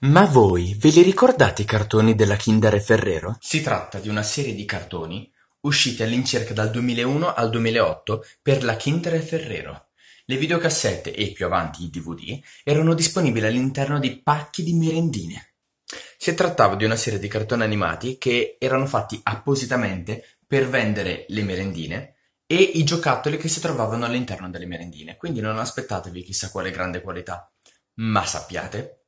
Ma voi ve li ricordate i cartoni della Chindare Ferrero? Si tratta di una serie di cartoni usciti all'incirca dal 2001 al 2008 per la Kindere Ferrero. Le videocassette e più avanti i DVD erano disponibili all'interno di pacchi di merendine. Si trattava di una serie di cartoni animati che erano fatti appositamente per vendere le merendine e i giocattoli che si trovavano all'interno delle merendine, quindi non aspettatevi chissà quale grande qualità, ma sappiate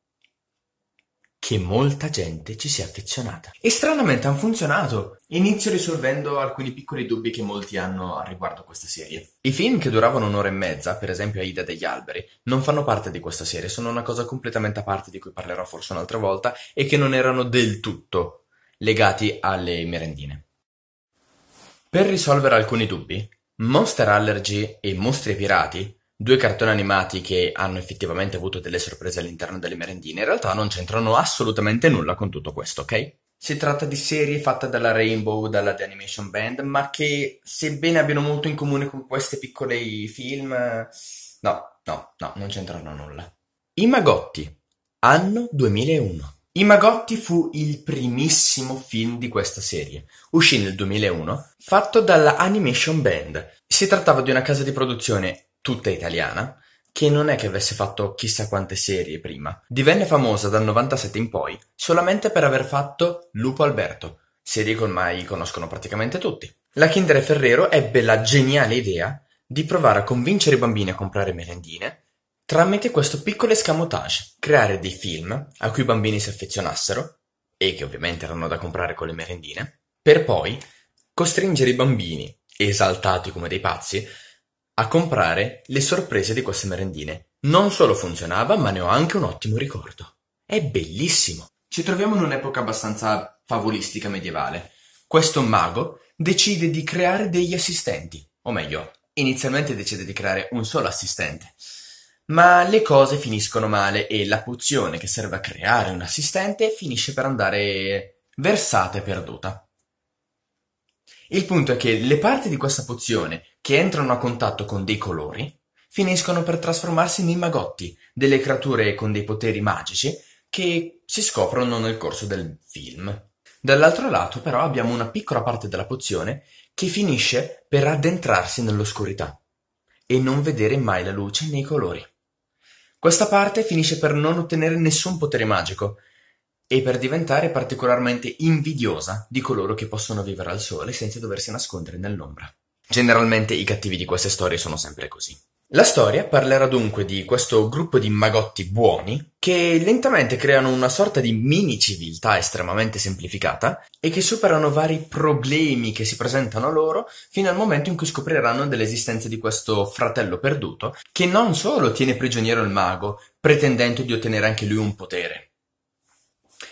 che molta gente ci sia affezionata. E stranamente hanno funzionato. Inizio risolvendo alcuni piccoli dubbi che molti hanno riguardo questa serie. I film che duravano un'ora e mezza, per esempio Aida degli alberi, non fanno parte di questa serie, sono una cosa completamente a parte di cui parlerò forse un'altra volta e che non erano del tutto legati alle merendine. Per risolvere alcuni dubbi, Monster Allergy e Mostri Pirati due cartoni animati che hanno effettivamente avuto delle sorprese all'interno delle merendine, in realtà non c'entrano assolutamente nulla con tutto questo, ok? Si tratta di serie fatte dalla Rainbow, dalla The Animation Band, ma che sebbene abbiano molto in comune con questi piccoli film, no, no, no, non c'entrano nulla. I Magotti, anno 2001. I Magotti fu il primissimo film di questa serie, uscì nel 2001, fatto dalla Animation Band. Si trattava di una casa di produzione tutta italiana, che non è che avesse fatto chissà quante serie prima. Divenne famosa dal 97 in poi solamente per aver fatto Lupo Alberto, serie che ormai conoscono praticamente tutti. La Kinder Ferrero ebbe la geniale idea di provare a convincere i bambini a comprare merendine tramite questo piccolo escamotage, creare dei film a cui i bambini si affezionassero, e che ovviamente erano da comprare con le merendine, per poi costringere i bambini, esaltati come dei pazzi, a comprare le sorprese di queste merendine. Non solo funzionava, ma ne ho anche un ottimo ricordo. È bellissimo! Ci troviamo in un'epoca abbastanza favolistica medievale. Questo mago decide di creare degli assistenti, o meglio, inizialmente decide di creare un solo assistente. Ma le cose finiscono male e la pozione che serve a creare un assistente finisce per andare versata e perduta. Il punto è che le parti di questa pozione che entrano a contatto con dei colori, finiscono per trasformarsi in magotti, delle creature con dei poteri magici che si scoprono nel corso del film. Dall'altro lato però abbiamo una piccola parte della pozione che finisce per addentrarsi nell'oscurità e non vedere mai la luce né i colori. Questa parte finisce per non ottenere nessun potere magico e per diventare particolarmente invidiosa di coloro che possono vivere al sole senza doversi nascondere nell'ombra. Generalmente i cattivi di queste storie sono sempre così. La storia parlerà dunque di questo gruppo di magotti buoni che lentamente creano una sorta di mini civiltà estremamente semplificata e che superano vari problemi che si presentano loro fino al momento in cui scopriranno dell'esistenza di questo fratello perduto che non solo tiene prigioniero il mago, pretendendo di ottenere anche lui un potere,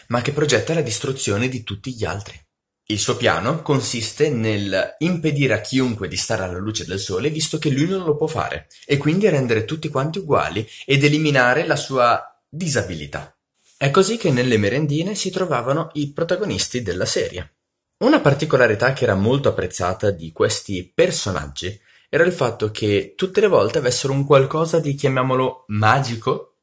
ma che progetta la distruzione di tutti gli altri. Il suo piano consiste nel impedire a chiunque di stare alla luce del sole visto che lui non lo può fare e quindi rendere tutti quanti uguali ed eliminare la sua disabilità. È così che nelle merendine si trovavano i protagonisti della serie. Una particolarità che era molto apprezzata di questi personaggi era il fatto che tutte le volte avessero un qualcosa di, chiamiamolo, magico.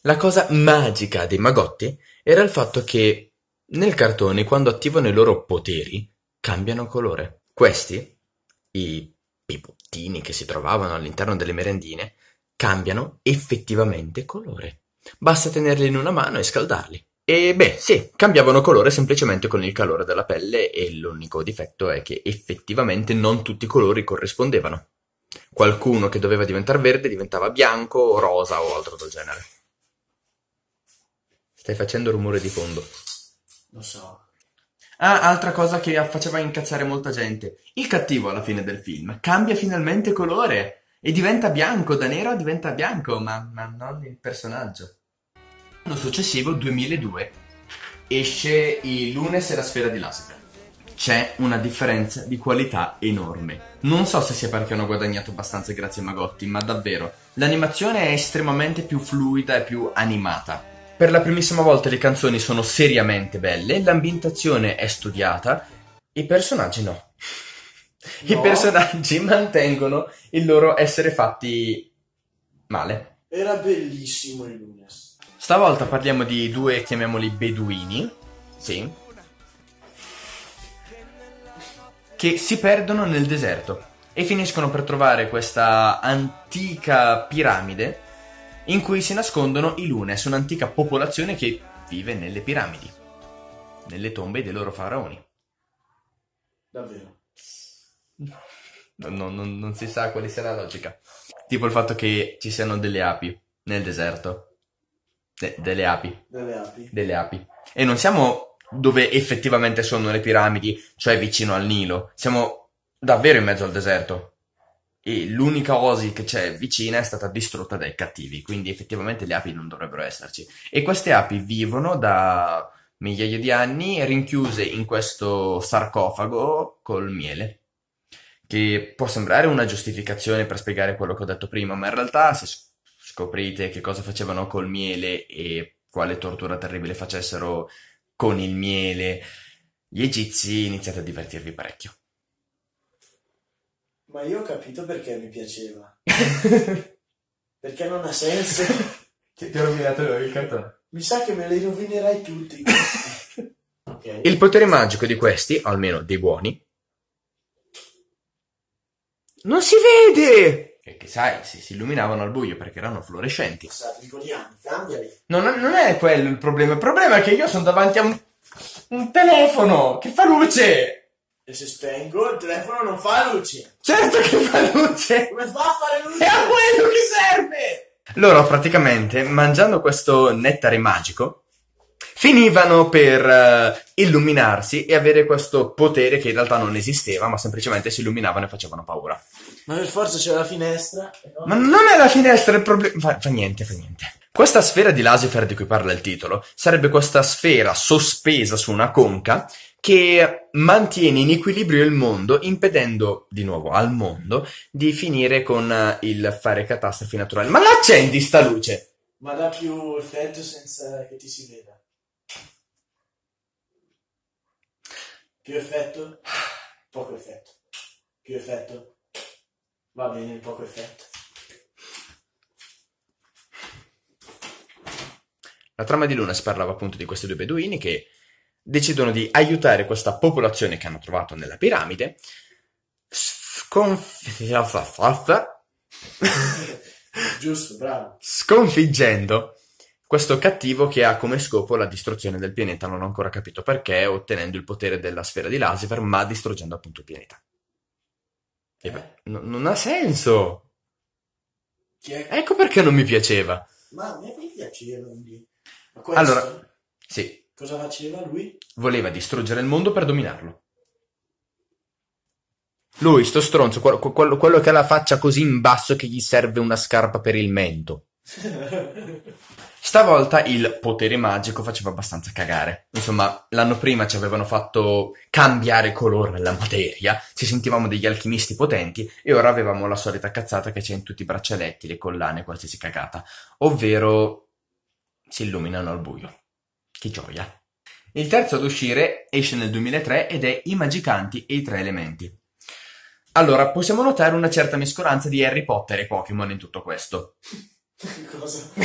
La cosa magica dei magotti era il fatto che nel cartone quando attivano i loro "poteri" cambiano colore. Questi, i pipottini che si trovavano all'interno delle merendine, cambiano effettivamente colore. Basta tenerli in una mano e scaldarli. E beh, sì, cambiavano colore semplicemente con il calore della pelle e l'unico difetto è che effettivamente non tutti i colori corrispondevano. Qualcuno che doveva diventare verde diventava bianco, rosa o altro del genere. Stai facendo rumore di fondo. Lo so. Ah, altra cosa che faceva incazzare molta gente. Il cattivo alla fine del film cambia finalmente colore e diventa bianco, da nero diventa bianco, ma, ma non il personaggio. L'anno successivo, 2002, esce il Lunes e la sfera di Lasseter. C'è una differenza di qualità enorme. Non so se sia perché hanno guadagnato abbastanza grazie a Magotti, ma davvero, l'animazione è estremamente più fluida e più animata per la primissima volta le canzoni sono seriamente belle, l'ambientazione è studiata, i personaggi no. no. I personaggi mantengono il loro essere fatti male. Era bellissimo il Lunas. Stavolta parliamo di due, chiamiamoli beduini, sì, che si perdono nel deserto e finiscono per trovare questa antica piramide in cui si nascondono i Lunes, un'antica popolazione che vive nelle piramidi, nelle tombe dei loro faraoni. Davvero? Non, non, non, si sa quale sia la logica. Tipo il fatto che ci siano delle api nel deserto. De- delle api. Delle api. Delle api. E non siamo dove effettivamente sono le piramidi, cioè vicino al Nilo. Siamo davvero in mezzo al deserto e l'unica oasi che c'è vicina è stata distrutta dai cattivi, quindi effettivamente le api non dovrebbero esserci. E queste api vivono da migliaia di anni rinchiuse in questo sarcofago col miele che può sembrare una giustificazione per spiegare quello che ho detto prima, ma in realtà se scoprite che cosa facevano col miele e quale tortura terribile facessero con il miele, gli egizi iniziate a divertirvi parecchio. Ma io ho capito perché mi piaceva. perché non ha senso. Ti, ti ho rovinato il cartone. Mi sa che me li rovinerai tutti. okay. Il potere magico di questi, almeno dei buoni, non si vede! che sai, si, si illuminavano al buio perché erano fluorescenti. Ricordiamo, cambiali. Non, non è quello il problema. Il problema è che io sono davanti a un, un telefono che fa luce! E se spengo il telefono non fa luce. Certo che fa luce. Come fa a fare luce? È a quello che serve. Loro praticamente, mangiando questo nettare magico, finivano per uh, illuminarsi e avere questo potere che in realtà non esisteva, ma semplicemente si illuminavano e facevano paura. Ma per forza c'è la finestra. No? Ma non è la finestra il problema. Fa, fa niente, fa niente. Questa sfera di Lasifer di cui parla il titolo sarebbe questa sfera sospesa su una conca che mantiene in equilibrio il mondo, impedendo di nuovo al mondo di finire con eh, il fare catastrofi naturali. Ma l'accendi sta luce! Ma dà più effetto senza che ti si veda. Più effetto? Poco effetto. Più effetto? Va bene, poco effetto. La trama di Luna si parlava appunto di questi due beduini che decidono di aiutare questa popolazione che hanno trovato nella piramide sconf- Giusto, sconfiggendo questo cattivo che ha come scopo la distruzione del pianeta, non ho ancora capito perché, ottenendo il potere della sfera di Lasifer, ma distruggendo appunto il pianeta. Eh? Beh, n- non ha senso! È... Ecco perché non mi piaceva. Ma a me piaceva. Allora, sì, Cosa faceva lui? Voleva distruggere il mondo per dominarlo. Lui, sto stronzo, quello, quello che ha la faccia così in basso che gli serve una scarpa per il mento. Stavolta il potere magico faceva abbastanza cagare. Insomma, l'anno prima ci avevano fatto cambiare colore alla materia, ci sentivamo degli alchimisti potenti e ora avevamo la solita cazzata che c'è in tutti i braccialetti, le collane, qualsiasi cagata. Ovvero si illuminano al buio. Che gioia! Il terzo ad uscire esce nel 2003 ed è I Magicanti e i Tre Elementi. Allora, possiamo notare una certa mescolanza di Harry Potter e Pokémon in tutto questo. Cosa?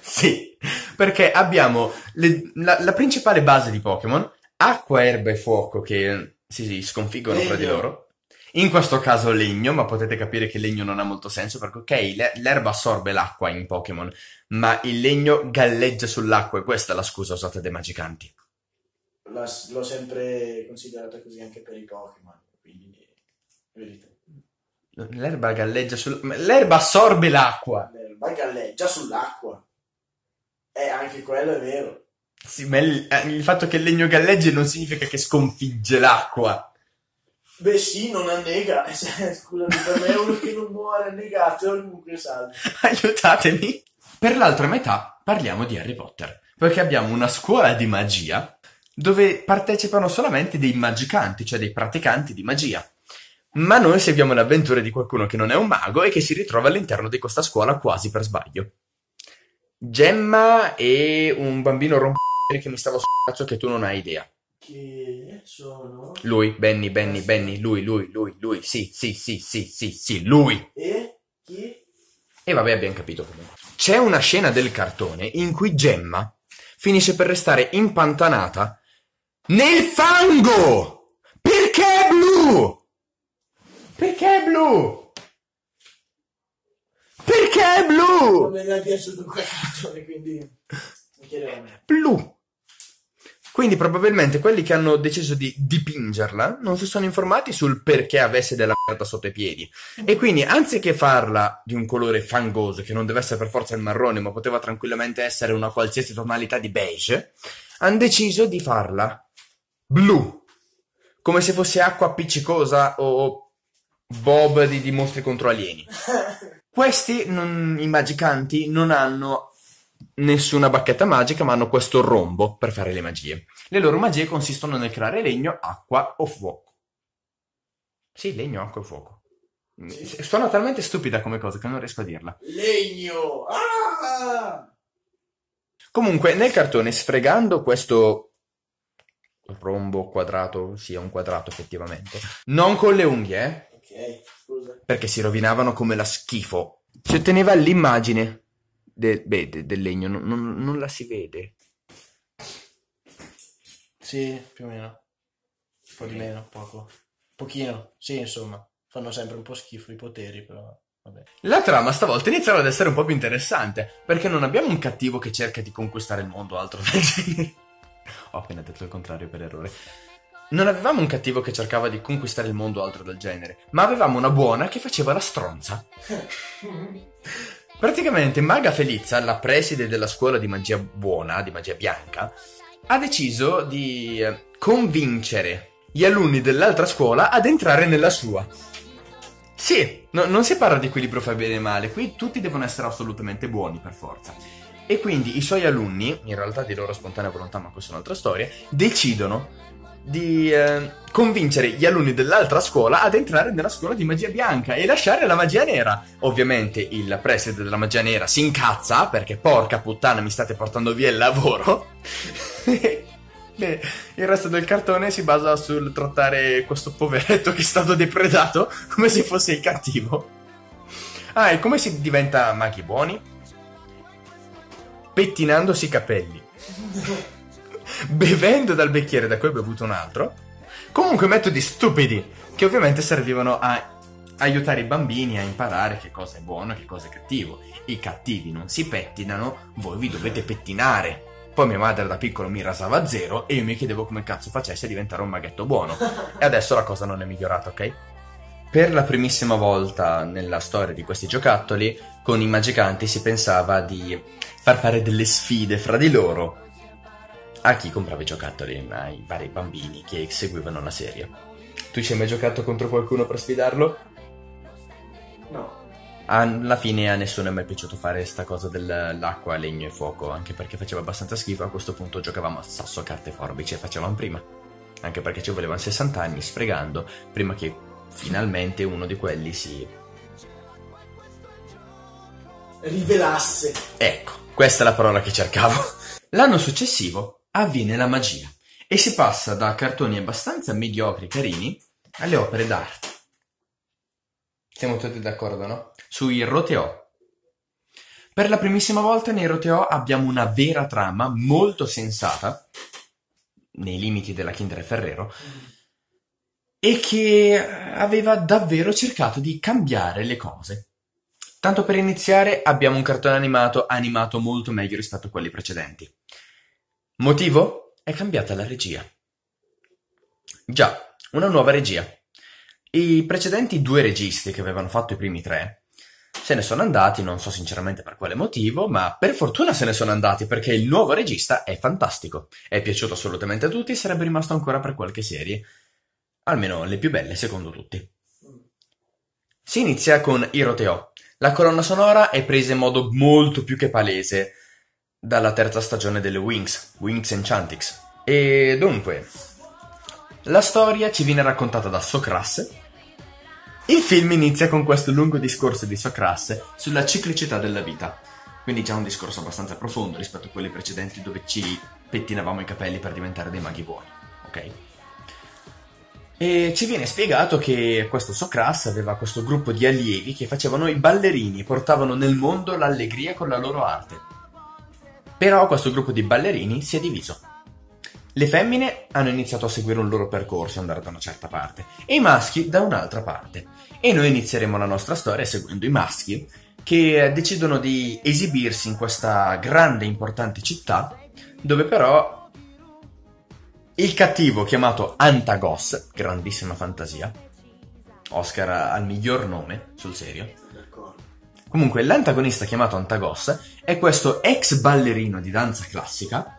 sì, perché abbiamo le, la, la, principale base di Pokémon, acqua, erba e fuoco che si, si sconfiggono Meglio. fra di loro. In questo caso legno, ma potete capire che legno non ha molto senso perché ok, l'erba assorbe l'acqua in Pokémon, ma il legno galleggia sull'acqua e questa è la scusa usata dai magicanti. L'ho sempre considerata così anche per i Pokémon, quindi verità. L'erba galleggia sull'acqua. L'erba assorbe l'acqua. L'erba galleggia sull'acqua. Eh, anche quello è vero. Sì, ma il, eh, il fatto che il legno galleggia non significa che sconfigge l'acqua. Beh sì, non annega, cioè, scusami, per me è uno che non muore annegato è comunque salvo. Aiutatemi! Per l'altra metà parliamo di Harry Potter, perché abbiamo una scuola di magia dove partecipano solamente dei magicanti, cioè dei praticanti di magia. Ma noi seguiamo le avventure di qualcuno che non è un mago e che si ritrova all'interno di questa scuola quasi per sbaglio. Gemma e un bambino romp***o che mi stava sul cazzo che tu non hai idea. Che sono... Lui, Benny, ah, Benny, Benny, lui, lui, lui, lui, sì, sì, sì, sì, sì, sì, lui. E chi? E vabbè, abbiamo capito comunque. C'è una scena del cartone in cui Gemma finisce per restare impantanata nel fango! Perché è blu? Perché è blu? Perché è blu? Non mi è piaciuto quel cartone, quindi... Blu! Quindi probabilmente quelli che hanno deciso di dipingerla non si sono informati sul perché avesse della merda sotto i piedi. E quindi anziché farla di un colore fangoso, che non deve essere per forza il marrone, ma poteva tranquillamente essere una qualsiasi tonalità di beige, hanno deciso di farla blu, come se fosse acqua appiccicosa o bob di, di mostri contro alieni. Questi non, i magicanti non hanno nessuna bacchetta magica, ma hanno questo rombo per fare le magie. Le loro magie consistono nel creare legno, acqua o fuoco. Sì, legno, acqua e fuoco. Suona talmente stupida come cosa che non riesco a dirla. Legno! Ah! Comunque, nel cartone, sfregando questo rombo quadrato, sì, è un quadrato effettivamente, non con le unghie, eh? Ok, scusa. Perché si rovinavano come la schifo. Si otteneva l'immagine de, beh, de, del legno, non, non, non la si vede. Sì, più o meno. Un po' di meno, poco. Pochino, sì, insomma. Fanno sempre un po' schifo i poteri, però... Vabbè. La trama stavolta iniziava ad essere un po' più interessante, perché non abbiamo un cattivo che cerca di conquistare il mondo altro del genere. Ho appena detto il contrario per errore. Non avevamo un cattivo che cercava di conquistare il mondo o altro del genere, ma avevamo una buona che faceva la stronza. Praticamente Maga Felizza, la preside della scuola di magia buona, di magia bianca, ha deciso di eh, convincere gli alunni dell'altra scuola ad entrare nella sua. Sì, no, non si parla di equilibrio fra bene e male, qui tutti devono essere assolutamente buoni per forza. E quindi i suoi alunni, in realtà di loro spontanea volontà, ma questa è un'altra storia, decidono di eh, convincere gli alunni dell'altra scuola ad entrare nella scuola di magia bianca e lasciare la magia nera. Ovviamente il preside della magia nera si incazza perché porca puttana mi state portando via il lavoro. Beh, il resto del cartone si basa sul trattare questo poveretto che è stato depredato come se fosse il cattivo. Ah, e come si diventa maghi buoni? Pettinandosi i capelli bevendo dal bicchiere da cui ho bevuto un altro. Comunque metodi stupidi che ovviamente servivano a aiutare i bambini a imparare che cosa è buono e che cosa è cattivo. I cattivi non si pettinano, voi vi dovete pettinare. Poi mia madre da piccolo mi rasava a zero e io mi chiedevo come cazzo facesse a diventare un maghetto buono. E adesso la cosa non è migliorata, ok? Per la primissima volta nella storia di questi giocattoli, con i magicanti si pensava di far fare delle sfide fra di loro a chi comprava i giocattoli ai vari bambini che seguivano la serie. Tu ci hai mai giocato contro qualcuno per sfidarlo? No. Ah, alla fine a nessuno è mai piaciuto fare sta cosa dell'acqua, legno e fuoco, anche perché faceva abbastanza schifo, a questo punto giocavamo a sasso, carte e forbice, facevamo prima. Anche perché ci volevano 60 anni sfregando prima che finalmente uno di quelli si rivelasse. Ecco, questa è la parola che cercavo. L'anno successivo avviene la magia e si passa da cartoni abbastanza mediocri e carini alle opere d'arte. Siamo tutti d'accordo, no? Sui roteò. Per la primissima volta nei roteò abbiamo una vera trama molto sensata, nei limiti della Kinder Ferrero, e che aveva davvero cercato di cambiare le cose. Tanto per iniziare abbiamo un cartone animato animato molto meglio rispetto a quelli precedenti. Motivo? È cambiata la regia. Già, una nuova regia. I precedenti due registi che avevano fatto i primi tre se ne sono andati, non so sinceramente per quale motivo, ma per fortuna se ne sono andati perché il nuovo regista è fantastico. È piaciuto assolutamente a tutti e sarebbe rimasto ancora per qualche serie, almeno le più belle secondo tutti. Si inizia con Iroteo. La colonna sonora è presa in modo molto più che palese dalla terza stagione delle Wings, Wings Enchantix. E dunque, la storia ci viene raccontata da Socrasse. Il film inizia con questo lungo discorso di Socrasse sulla ciclicità della vita, quindi già un discorso abbastanza profondo rispetto a quelli precedenti dove ci pettinavamo i capelli per diventare dei maghi buoni, ok? E ci viene spiegato che questo Socras aveva questo gruppo di allievi che facevano i ballerini, portavano nel mondo l'allegria con la loro arte. Però questo gruppo di ballerini si è diviso. Le femmine hanno iniziato a seguire un loro percorso, andare da una certa parte, e i maschi da un'altra parte. E noi inizieremo la nostra storia seguendo i maschi che decidono di esibirsi in questa grande e importante città, dove però il cattivo chiamato Antagos, grandissima fantasia, Oscar al miglior nome, sul serio, Comunque, l'antagonista chiamato Antagos è questo ex ballerino di danza classica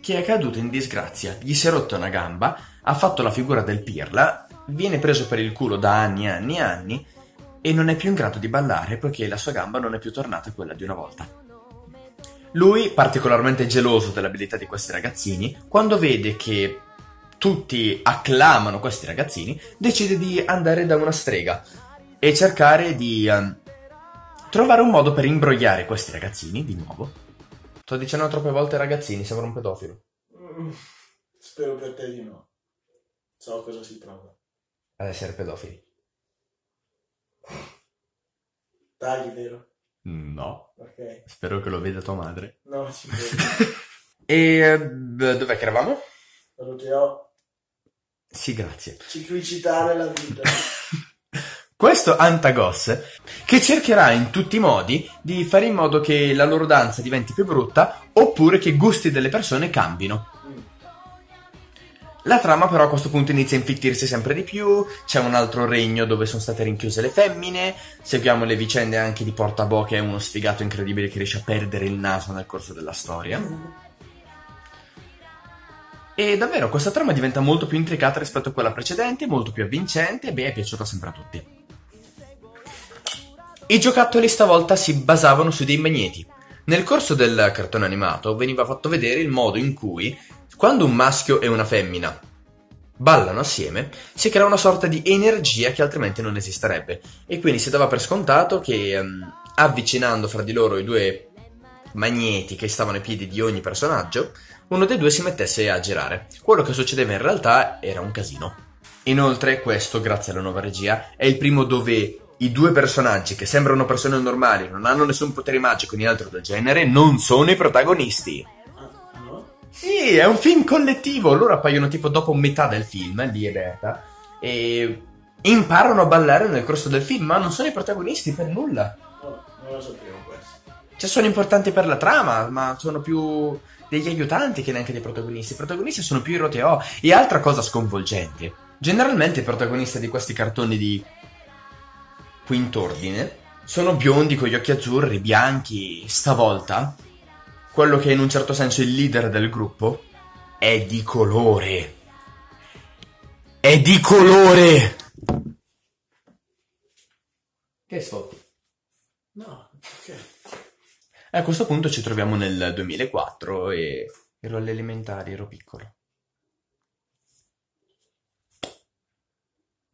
che è caduto in disgrazia, gli si è rotta una gamba, ha fatto la figura del pirla, viene preso per il culo da anni e anni e anni e non è più in grado di ballare poiché la sua gamba non è più tornata quella di una volta. Lui, particolarmente geloso dell'abilità di questi ragazzini, quando vede che tutti acclamano questi ragazzini, decide di andare da una strega e cercare di um, trovare un modo per imbrogliare questi ragazzini di nuovo. Sto dicendo troppe volte ragazzini, sembra un pedofilo. Mm, spero per te di no. So cosa si prova. Ad essere pedofili. Tagli, vero? No. Ok. Spero che lo veda tua madre. No, ci credo. e d- eh, dov'è che eravamo? Quello che ho. Sì, grazie. Ciclicità nella vita. questo Antagoss che cercherà in tutti i modi di fare in modo che la loro danza diventi più brutta oppure che i gusti delle persone cambino. La trama però a questo punto inizia a infittirsi sempre di più, c'è un altro regno dove sono state rinchiuse le femmine, seguiamo le vicende anche di Portabò che è uno sfigato incredibile che riesce a perdere il naso nel corso della storia. E davvero questa trama diventa molto più intricata rispetto a quella precedente, molto più avvincente e beh è piaciuta sempre a tutti. I giocattoli stavolta si basavano su dei magneti. Nel corso del cartone animato veniva fatto vedere il modo in cui, quando un maschio e una femmina ballano assieme, si crea una sorta di energia che altrimenti non esisterebbe. E quindi si dava per scontato che um, avvicinando fra di loro i due magneti che stavano ai piedi di ogni personaggio, uno dei due si mettesse a girare. Quello che succedeva in realtà era un casino. Inoltre, questo, grazie alla nuova regia, è il primo dove i due personaggi che sembrano persone normali, non hanno nessun potere magico né altro del genere, non sono i protagonisti. Sì, è un film collettivo. Loro appaiono tipo dopo metà del film, lì e Berta, e imparano a ballare nel corso del film, ma non sono i protagonisti per nulla. No, oh, non lo sapevo questo. Cioè, sono importanti per la trama, ma sono più degli aiutanti che neanche dei protagonisti. I protagonisti sono più i roteo. E altra cosa sconvolgente. Generalmente il protagonista di questi cartoni di quinto ordine, sono biondi con gli occhi azzurri, bianchi. Stavolta, quello che è in un certo senso il leader del gruppo è di colore. È di colore! Che sto? No, ok. Cioè. A questo punto ci troviamo nel 2004 e ero all'elementare, ero piccolo.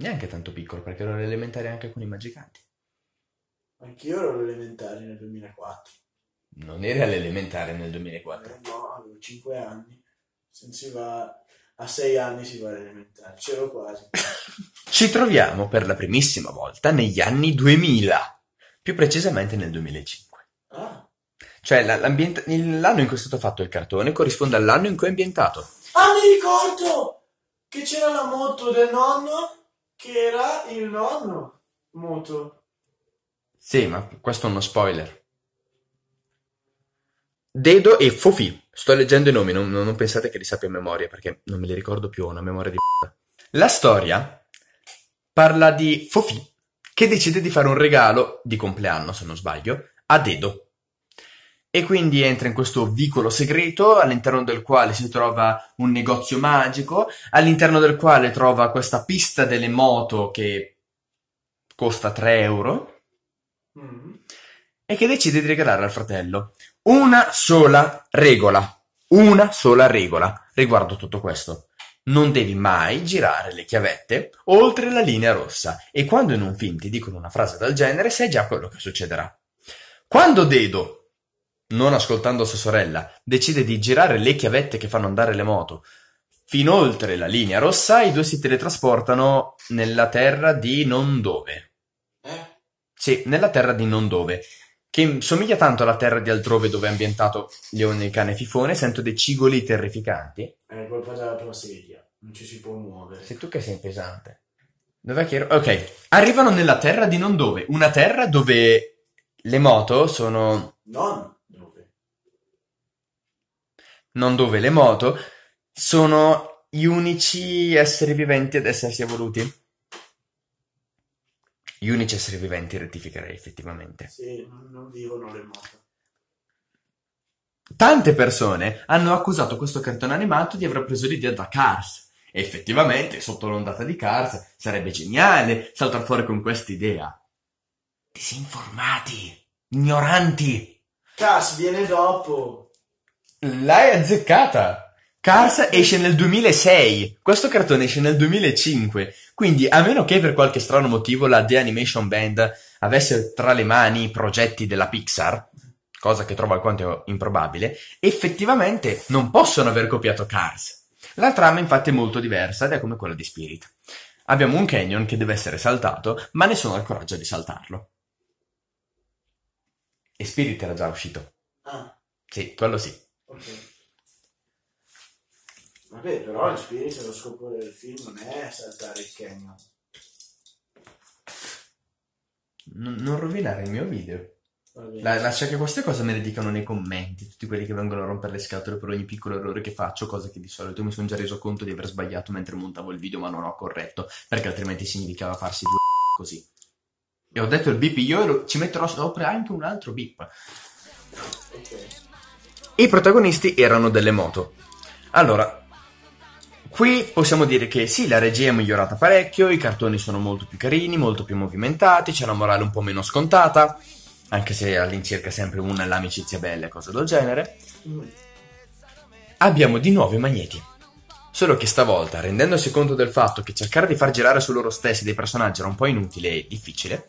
Neanche tanto piccolo, perché ero all'elementare anche con i Magicanti. Anch'io ero all'elementare nel 2004. Non eri all'elementare nel 2004? Eh, no, avevo 5 anni. Se si va a 6 anni si va all'elementare, c'ero quasi. Ci troviamo per la primissima volta negli anni 2000, più precisamente nel 2005. Ah. Cioè la, l'anno in cui è stato fatto il cartone corrisponde all'anno in cui è ambientato. Ah, mi ricordo che c'era la moto del nonno che era il nonno muto. Sì, ma questo è uno spoiler. Dedo e Fofi. Sto leggendo i nomi, non, non pensate che li sappia a memoria perché non me li ricordo più, ho una memoria di p***a. La storia parla di Fofi che decide di fare un regalo di compleanno, se non sbaglio, a Dedo e quindi entra in questo vicolo segreto all'interno del quale si trova un negozio magico, all'interno del quale trova questa pista delle moto che costa 3 euro mm. e che decide di regalare al fratello. Una sola regola, una sola regola riguardo tutto questo. Non devi mai girare le chiavette oltre la linea rossa e quando in un film ti dicono una frase del genere sai già quello che succederà. Quando Dedo non ascoltando sua sorella, decide di girare le chiavette che fanno andare le moto. Fin oltre la linea rossa, i due si teletrasportano nella terra di non dove. Eh? Sì, nella terra di non dove. Che somiglia tanto alla terra di altrove dove è ambientato Leone il cane fifone, sento dei cigoli terrificanti. È colpa della tua sedia, non ci si può muovere. Sei tu che sei pesante. Dov'è che ero? Ok, arrivano nella terra di non dove, una terra dove le moto sono... Non non dove le moto sono gli unici esseri viventi ad essersi evoluti. Gli unici esseri viventi, rettificherei effettivamente. Sì, non vivono le moto. Tante persone hanno accusato questo cartone animato di aver preso l'idea da Cars. E effettivamente, sotto l'ondata di Cars, sarebbe geniale saltare fuori con questa idea. Disinformati, ignoranti. Cars viene dopo. L'hai azzeccata! Cars esce nel 2006, questo cartone esce nel 2005, quindi a meno che per qualche strano motivo la The Animation Band avesse tra le mani i progetti della Pixar, cosa che trovo alquanto improbabile, effettivamente non possono aver copiato Cars. La trama infatti è molto diversa ed è come quella di Spirit. Abbiamo un canyon che deve essere saltato, ma nessuno ha il coraggio di saltarlo. E Spirit era già uscito. Ah. Sì, quello sì. Ok. Vabbè, però il spirito, lo scopo del film non è saltare il canyon. Non, non rovinare il mio video. La, lascia che queste cose me le dicano nei commenti, tutti quelli che vengono a rompere le scatole per ogni piccolo errore che faccio, cosa che di solito mi sono già reso conto di aver sbagliato mentre montavo il video ma non ho corretto, perché altrimenti significava farsi due così. E ho detto il bip io ci metterò sopra anche un altro bip. Ok. I protagonisti erano delle moto. Allora, qui possiamo dire che sì, la regia è migliorata parecchio, i cartoni sono molto più carini, molto più movimentati, c'è una morale un po' meno scontata, anche se all'incirca sempre una è l'amicizia bella e cose del genere. Abbiamo di nuovo i magneti. Solo che stavolta, rendendosi conto del fatto che cercare di far girare su loro stessi dei personaggi era un po' inutile e difficile,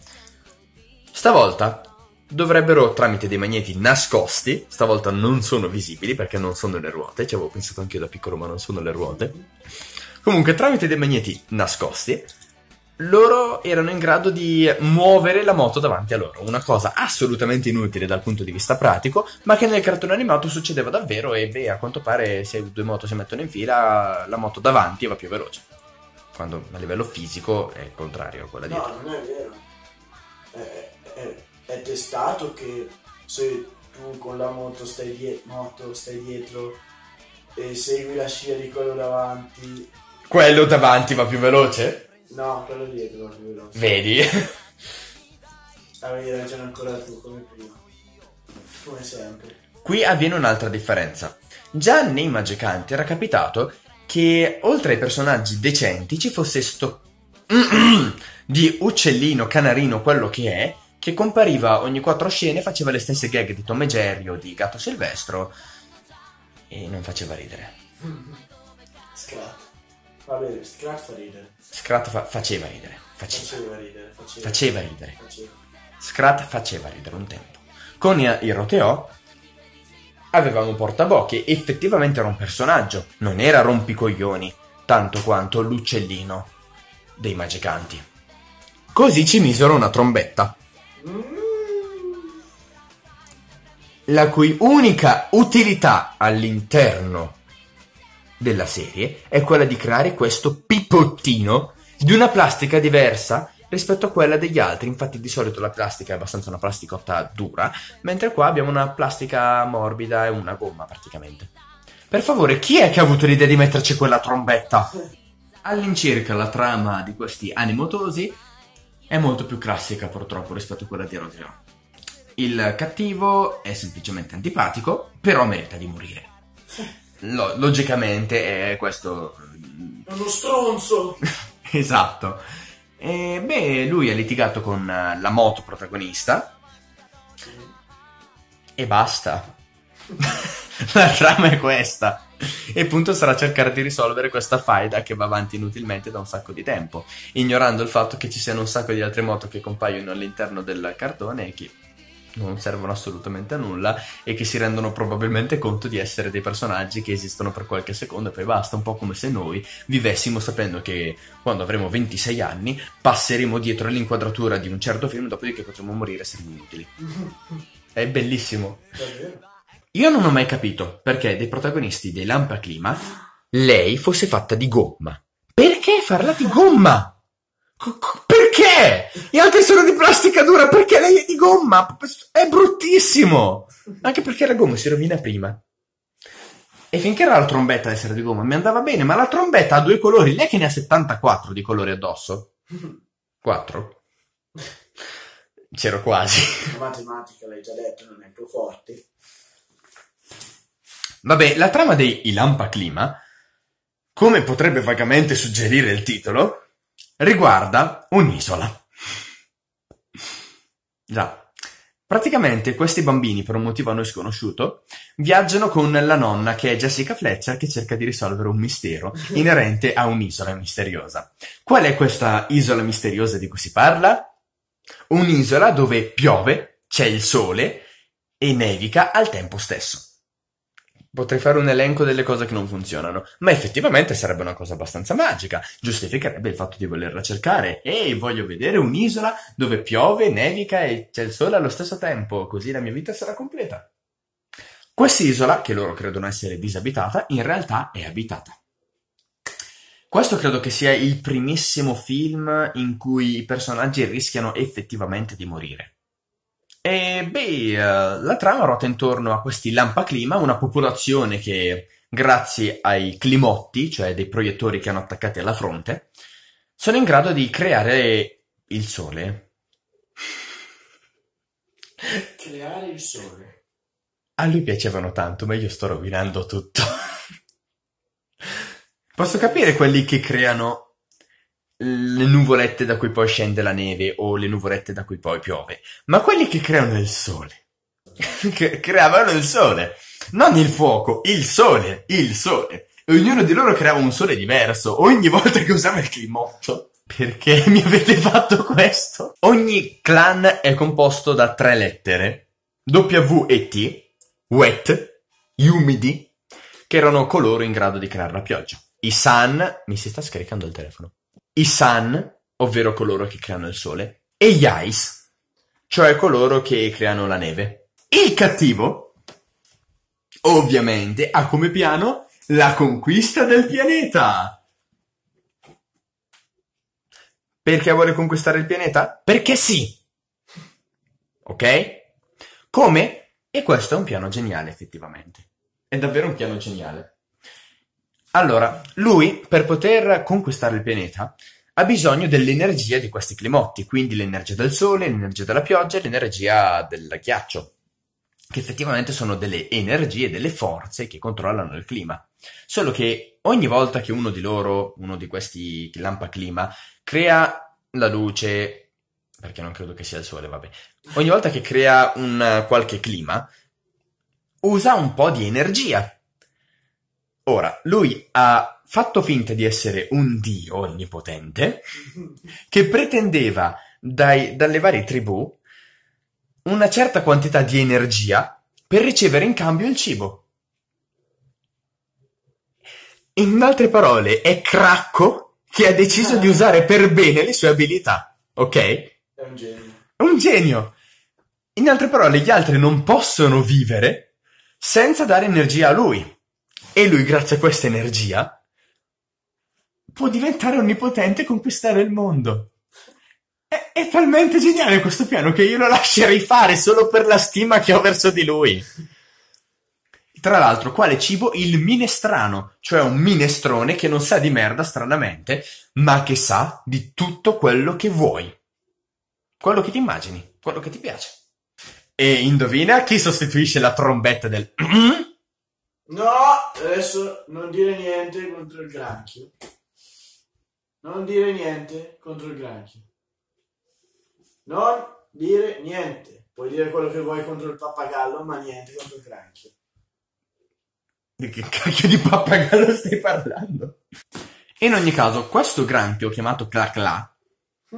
stavolta dovrebbero tramite dei magneti nascosti, stavolta non sono visibili perché non sono le ruote, ci avevo pensato anche io da piccolo ma non sono le ruote, comunque tramite dei magneti nascosti loro erano in grado di muovere la moto davanti a loro, una cosa assolutamente inutile dal punto di vista pratico, ma che nel cartone animato succedeva davvero e beh, a quanto pare se due moto si mettono in fila, la moto davanti va più veloce. Quando a livello fisico è il contrario a quella dietro. No, non è vero. Eh, eh. eh è testato che se tu con la moto stai, die- moto stai dietro e segui la scia di quello davanti... Quello davanti va più veloce? No, quello dietro va più veloce. Vedi? Avevi ragione ancora tu, come prima. Come sempre. Qui avviene un'altra differenza. Già nei Magicanti era capitato che oltre ai personaggi decenti ci fosse sto... di uccellino, canarino, quello che è, che compariva ogni quattro scene, faceva le stesse gag di Tom e Jerry o di Gatto Silvestro e non faceva ridere. Scrat. Va bene, Scrat fa ridere. Scrat fa- faceva ridere. Faceva. faceva ridere. Faceva, faceva ridere. Faceva. Scrat faceva ridere un tempo. Con il Roteo avevamo un portabocche, effettivamente era un personaggio, non era rompicoglioni, tanto quanto l'uccellino dei magicanti. Così ci misero una trombetta Mm. la cui unica utilità all'interno della serie è quella di creare questo pipottino di una plastica diversa rispetto a quella degli altri. Infatti, di solito la plastica è abbastanza una plasticotta dura, mentre qua abbiamo una plastica morbida e una gomma praticamente. Per favore, chi è che ha avuto l'idea di metterci quella trombetta? All'incirca la trama di questi animotosi è molto più classica purtroppo rispetto a quella di Rodrigo. Il cattivo è semplicemente antipatico, però merita di morire. Lo- logicamente è questo... Mm, è uno stronzo! esatto. E, beh, lui ha litigato con eh, la moto protagonista. E basta. la trama è questa. e il punto sarà cercare di risolvere questa faida che va avanti inutilmente da un sacco di tempo, ignorando il fatto che ci siano un sacco di altre moto che compaiono all'interno del cartone e che non servono assolutamente a nulla e che si rendono probabilmente conto di essere dei personaggi che esistono per qualche secondo e poi basta, un po' come se noi vivessimo sapendo che quando avremo 26 anni passeremo dietro l'inquadratura di un certo film, dopodiché potremo morire e essere inutili. È bellissimo. Davvero? Io non ho mai capito perché dei protagonisti dei Lampaclima lei fosse fatta di gomma. Perché farla di gomma? Perché? Gli altri sono di plastica dura, perché lei è di gomma? È bruttissimo! Anche perché la gomma si rovina prima. E finché era la trombetta ad essere di gomma mi andava bene, ma la trombetta ha due colori, lei che ne ha 74 di colori addosso. 4. C'ero quasi. La matematica l'hai già detto, non è più forte. Vabbè, la trama dei Ilampa Clima, come potrebbe vagamente suggerire il titolo, riguarda un'isola. Già, praticamente questi bambini, per un motivo a noi sconosciuto, viaggiano con la nonna che è Jessica Fletcher che cerca di risolvere un mistero inerente a un'isola misteriosa. Qual è questa isola misteriosa di cui si parla? Un'isola dove piove, c'è il sole e nevica al tempo stesso potrei fare un elenco delle cose che non funzionano, ma effettivamente sarebbe una cosa abbastanza magica, giustificherebbe il fatto di volerla cercare. Ehi, voglio vedere un'isola dove piove, nevica e c'è il sole allo stesso tempo, così la mia vita sarà completa. Quest'isola, che loro credono essere disabitata, in realtà è abitata. Questo credo che sia il primissimo film in cui i personaggi rischiano effettivamente di morire. E beh, eh, la trama ruota intorno a questi lampaclima, una popolazione che, grazie ai climotti, cioè dei proiettori che hanno attaccati alla fronte, sono in grado di creare il sole. Creare il sole. A lui piacevano tanto, ma io sto rovinando tutto. Posso capire quelli che creano le nuvolette da cui poi scende la neve o le nuvolette da cui poi piove, ma quelli che creano il sole. che creavano il sole, non il fuoco, il sole, il sole. E ognuno di loro creava un sole diverso ogni volta che usava il climotto. Perché mi avete fatto questo? Ogni clan è composto da tre lettere, W e T, wet, gli umidi, che erano coloro in grado di creare la pioggia. I San, mi si sta scaricando il telefono i Sun, ovvero coloro che creano il sole, e gli Ice, cioè coloro che creano la neve. Il cattivo, ovviamente, ha come piano la conquista del pianeta. Perché vuole conquistare il pianeta? Perché sì. Ok? Come? E questo è un piano geniale, effettivamente. È davvero un piano geniale. Allora, lui per poter conquistare il pianeta ha bisogno dell'energia di questi climotti, quindi l'energia del sole, l'energia della pioggia e l'energia del ghiaccio, che effettivamente sono delle energie, delle forze che controllano il clima. Solo che ogni volta che uno di loro, uno di questi lampaclima, crea la luce, perché non credo che sia il sole, vabbè, ogni volta che crea un qualche clima, usa un po' di energia Ora, lui ha fatto finta di essere un dio onnipotente che pretendeva dai, dalle varie tribù una certa quantità di energia per ricevere in cambio il cibo. In altre parole, è Cracco che ha deciso di usare per bene le sue abilità, ok? È un genio. È un genio. In altre parole, gli altri non possono vivere senza dare energia a lui. E lui, grazie a questa energia, può diventare onnipotente e conquistare il mondo. È, è talmente geniale questo piano che io lo lascerei fare solo per la stima che ho verso di lui. Tra l'altro, quale cibo? Il minestrano, cioè un minestrone che non sa di merda stranamente, ma che sa di tutto quello che vuoi. Quello che ti immagini, quello che ti piace. E indovina chi sostituisce la trombetta del No, adesso non dire niente contro il granchio. Non dire niente contro il granchio. Non dire niente. Puoi dire quello che vuoi contro il pappagallo, ma niente contro il granchio. Di che cacchio di pappagallo stai parlando? In ogni caso, questo granchio chiamato Clacla, hm?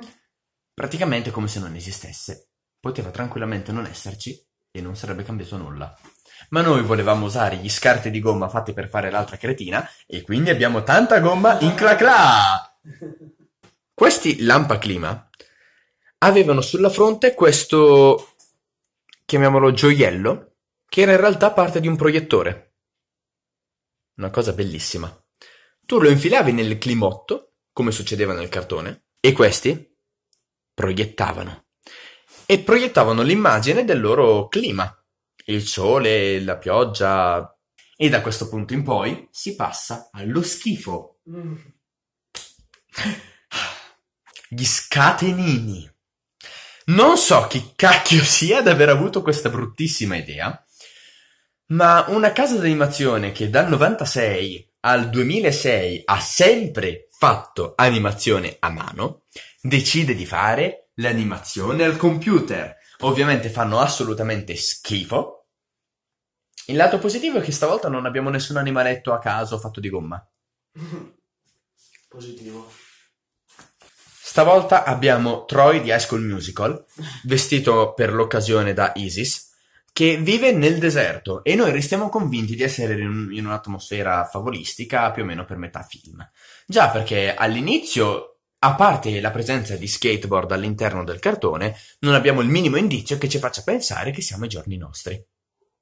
praticamente come se non esistesse, poteva tranquillamente non esserci e non sarebbe cambiato nulla ma noi volevamo usare gli scarti di gomma fatti per fare l'altra cretina e quindi abbiamo tanta gomma in clacla. Questi lampa clima avevano sulla fronte questo, chiamiamolo gioiello, che era in realtà parte di un proiettore. Una cosa bellissima. Tu lo infilavi nel climotto, come succedeva nel cartone, e questi proiettavano. E proiettavano l'immagine del loro clima, il sole, la pioggia. E da questo punto in poi si passa allo schifo. Mm. Gli scatenini. Non so chi cacchio sia ad aver avuto questa bruttissima idea, ma una casa d'animazione che dal 96 al 2006 ha sempre fatto animazione a mano, decide di fare l'animazione al computer ovviamente fanno assolutamente schifo. Il lato positivo è che stavolta non abbiamo nessun animaletto a caso fatto di gomma. Positivo. Stavolta abbiamo Troy di High School Musical, vestito per l'occasione da Isis, che vive nel deserto e noi restiamo convinti di essere in, in un'atmosfera favolistica più o meno per metà film. Già perché all'inizio a parte la presenza di skateboard all'interno del cartone, non abbiamo il minimo indizio che ci faccia pensare che siamo ai giorni nostri.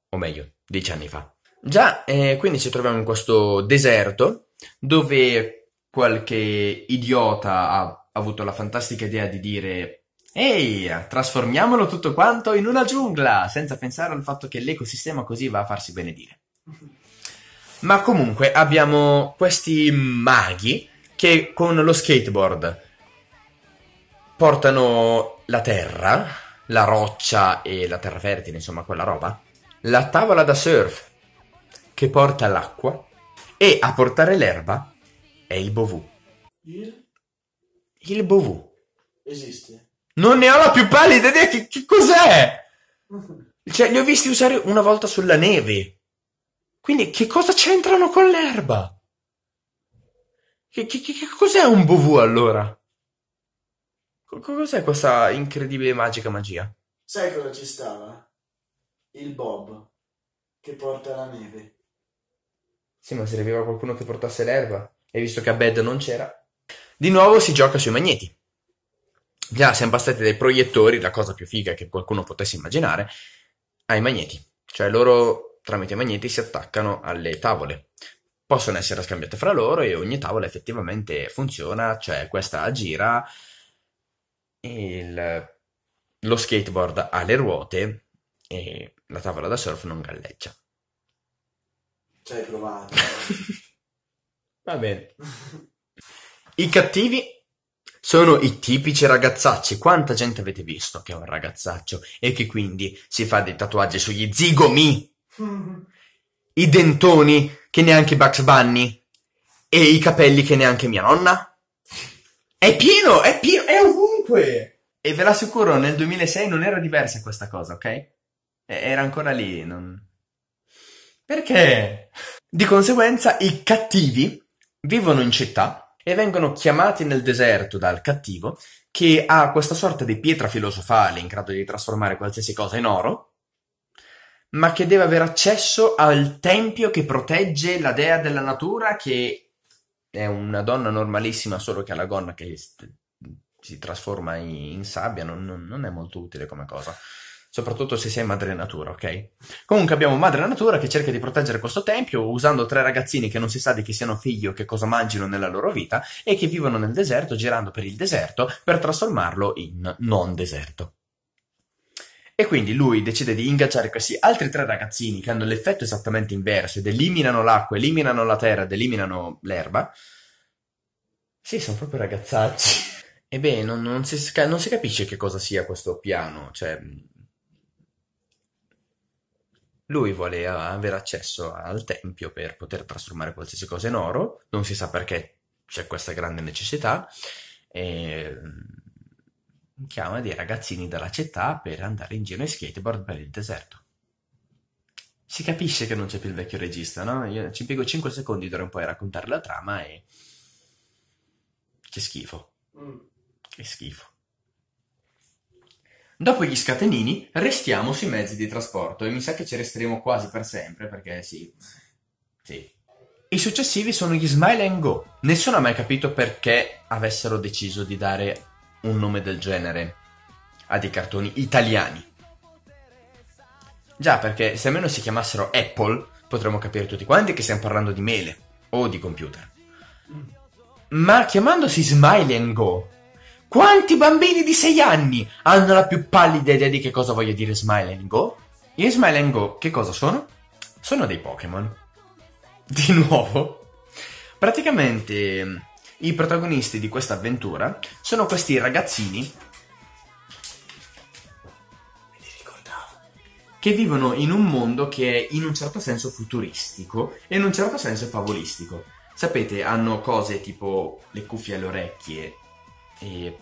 O meglio, dieci anni fa. Già, eh, quindi ci troviamo in questo deserto dove qualche idiota ha avuto la fantastica idea di dire Ehi, trasformiamolo tutto quanto in una giungla, senza pensare al fatto che l'ecosistema così va a farsi benedire. Ma comunque abbiamo questi maghi che con lo skateboard portano la terra, la roccia e la terra fertile, insomma quella roba, la tavola da surf che porta l'acqua e a portare l'erba è il bovù. Il? Il bovù. Esiste? Non ne ho la più pallida idea che, che cos'è! Cioè, li ho visti usare una volta sulla neve. Quindi che cosa c'entrano con l'erba? Che, che, che cos'è un BV allora? cos'è questa incredibile magica magia? Sai cosa ci stava? Il Bob che porta la neve. Sì, ma serviva qualcuno che portasse l'erba. E visto che a Bed non c'era, di nuovo si gioca sui magneti. Già siamo passati dai proiettori, la cosa più figa che qualcuno potesse immaginare, ai magneti. Cioè loro tramite i magneti si attaccano alle tavole possono essere scambiate fra loro e ogni tavola effettivamente funziona, cioè questa gira, il, lo skateboard ha le ruote e la tavola da surf non galleggia. Ci hai provato. Va bene. I cattivi sono i tipici ragazzacci. Quanta gente avete visto che è un ragazzaccio e che quindi si fa dei tatuaggi sugli zigomi? I dentoni che neanche Bugs Bunny e i capelli che neanche mia nonna. È pieno, è pieno, è ovunque. E ve l'assicuro, nel 2006 non era diversa questa cosa, ok? Era ancora lì, non... Perché? Di conseguenza, i cattivi vivono in città e vengono chiamati nel deserto dal cattivo che ha questa sorta di pietra filosofale in grado di trasformare qualsiasi cosa in oro ma che deve avere accesso al tempio che protegge la dea della natura, che è una donna normalissima, solo che ha la gonna che si trasforma in, sabbia, non, non è molto utile come cosa soprattutto se sei madre natura, ok? Comunque abbiamo madre natura che cerca di proteggere questo tempio usando tre ragazzini che non si sa di chi siano figli o che cosa mangino nella loro vita e che vivono nel deserto girando per il deserto per trasformarlo in non deserto. E quindi lui decide di ingaggiare questi altri tre ragazzini che hanno l'effetto esattamente inverso ed eliminano l'acqua, eliminano la terra ed eliminano l'erba. Sì, sono proprio ragazzacci. Ebbene, non, non, si, non si capisce che cosa sia questo piano, cioè... Mm. Lui vuole avere accesso al tempio per poter trasformare qualsiasi cosa in oro, non si sa perché c'è questa grande necessità, e mm, chiama dei ragazzini dalla città per andare in giro in skateboard per il deserto. Si capisce che non c'è più il vecchio regista, no? Io ci impiego 5 secondi dovrei in poi raccontare la trama e... Che schifo. Mm. Che schifo. Dopo gli scatenini, restiamo sui mezzi di trasporto e mi sa che ci resteremo quasi per sempre perché sì. Sì. I successivi sono gli Smile and Go. Nessuno ha mai capito perché avessero deciso di dare un nome del genere a dei cartoni italiani. Già, perché se almeno si chiamassero Apple, potremmo capire tutti quanti che stiamo parlando di mele o di computer. Ma chiamandosi Smile and Go, quanti bambini di 6 anni hanno la più pallida idea di che cosa voglia dire Smile and Go? Gli Smile and Go che cosa sono? Sono dei Pokémon. Di nuovo. Praticamente i protagonisti di questa avventura sono questi ragazzini che vivono in un mondo che è in un certo senso futuristico e in un certo senso favolistico. Sapete, hanno cose tipo le cuffie alle orecchie e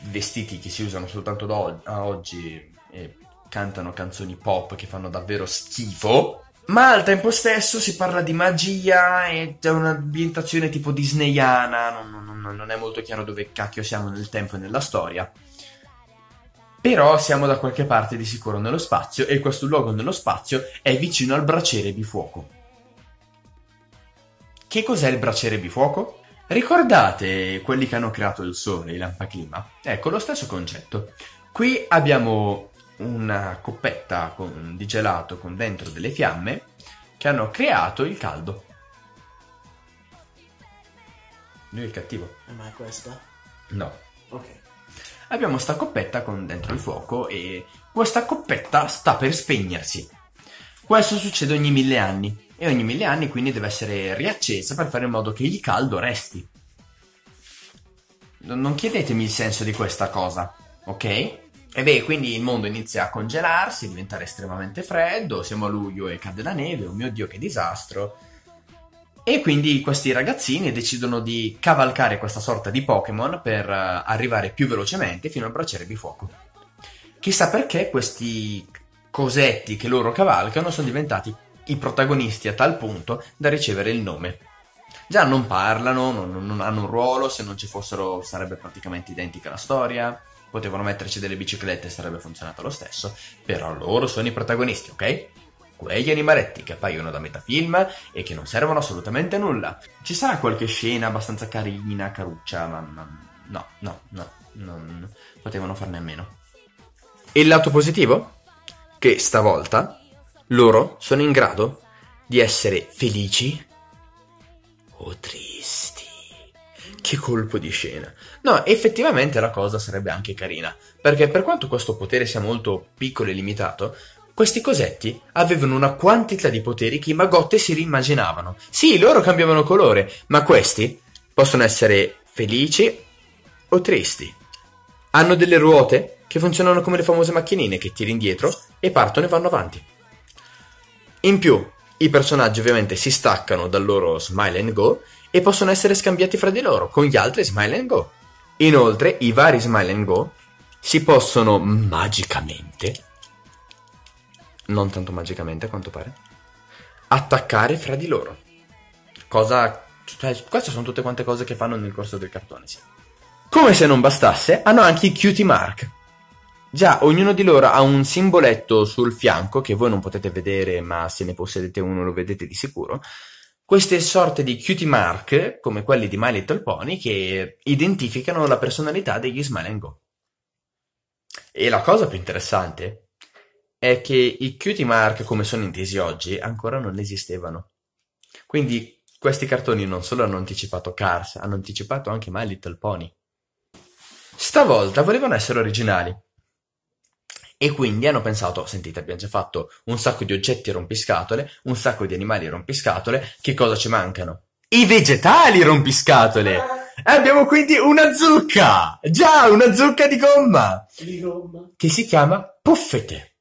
vestiti che si usano soltanto da oggi e cantano canzoni pop che fanno davvero schifo ma al tempo stesso si parla di magia e c'è un'ambientazione tipo disneyana, non, non, non è molto chiaro dove cacchio siamo nel tempo e nella storia. Però siamo da qualche parte di sicuro nello spazio e questo luogo nello spazio è vicino al braciere bifuoco. Che cos'è il braciere bifuoco? Ricordate quelli che hanno creato il Sole, i lampaclima? Ecco lo stesso concetto. Qui abbiamo una coppetta con, di gelato con dentro delle fiamme che hanno creato il caldo. Lui è il cattivo. Eh, ma è questa? No. Ok. Abbiamo sta coppetta con dentro il fuoco e questa coppetta sta per spegnersi. Questo succede ogni mille anni e ogni mille anni quindi deve essere riaccesa per fare in modo che il caldo resti. Non chiedetemi il senso di questa cosa, ok? E beh, quindi il mondo inizia a congelarsi, diventare estremamente freddo, siamo a luglio e cade la neve, oh mio Dio che disastro. E quindi questi ragazzini decidono di cavalcare questa sorta di Pokémon per eh, arrivare più velocemente fino al braciere di fuoco. Chissà perché questi cosetti che loro cavalcano sono diventati i protagonisti a tal punto da ricevere il nome. Già non parlano, non, non hanno un ruolo, se non ci fossero sarebbe praticamente identica la storia potevano metterci delle biciclette e sarebbe funzionato lo stesso, però loro sono i protagonisti, ok? Quegli animaletti che appaiono da metà film e che non servono assolutamente a nulla. Ci sarà qualche scena abbastanza carina, caruccia, ma, ma no, no, no, non potevano farne a meno. E Il lato positivo? Che stavolta loro sono in grado di essere felici o tristi che colpo di scena. No, effettivamente la cosa sarebbe anche carina, perché per quanto questo potere sia molto piccolo e limitato, questi cosetti avevano una quantità di poteri che i magotte si rimmaginavano. Sì, loro cambiavano colore, ma questi possono essere felici o tristi. Hanno delle ruote che funzionano come le famose macchinine che tiri indietro e partono e vanno avanti. In più, i personaggi ovviamente si staccano dal loro smile and go e possono essere scambiati fra di loro con gli altri Smile and Go. Inoltre, i vari Smile and Go si possono magicamente, non tanto magicamente a quanto pare, attaccare fra di loro. Cosa, cioè, queste sono tutte quante cose che fanno nel corso del cartone, sì. Come se non bastasse, hanno anche i cutie mark. Già, ognuno di loro ha un simboletto sul fianco che voi non potete vedere, ma se ne possedete uno lo vedete di sicuro queste sorte di cutie mark, come quelli di My Little Pony, che identificano la personalità degli Smile Go. E la cosa più interessante è che i cutie mark, come sono intesi oggi, ancora non esistevano. Quindi questi cartoni non solo hanno anticipato Cars, hanno anticipato anche My Little Pony. Stavolta volevano essere originali e quindi hanno pensato, sentite, abbiamo già fatto un sacco di oggetti rompiscatole, un sacco di animali rompiscatole, che cosa ci mancano? I vegetali rompiscatole! E abbiamo quindi una zucca! Già, una zucca di gomma! Di gomma. Che si chiama Puffete.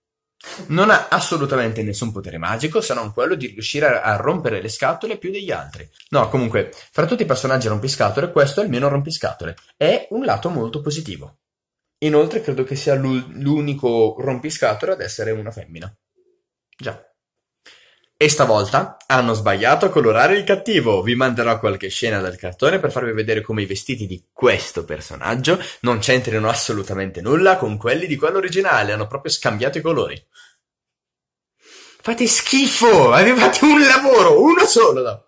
Non ha assolutamente nessun potere magico se non quello di riuscire a, rompere le scatole più degli altri. No, comunque, fra tutti i personaggi rompiscatole, questo è il meno rompiscatole. È un lato molto positivo. Inoltre credo che sia l'unico rompiscatole ad essere una femmina. Già. E stavolta hanno sbagliato a colorare il cattivo. Vi manderò qualche scena dal cartone per farvi vedere come i vestiti di questo personaggio non c'entrino assolutamente nulla con quelli di quello originale. Hanno proprio scambiato i colori. Fate schifo! Avevate un lavoro, uno solo! No.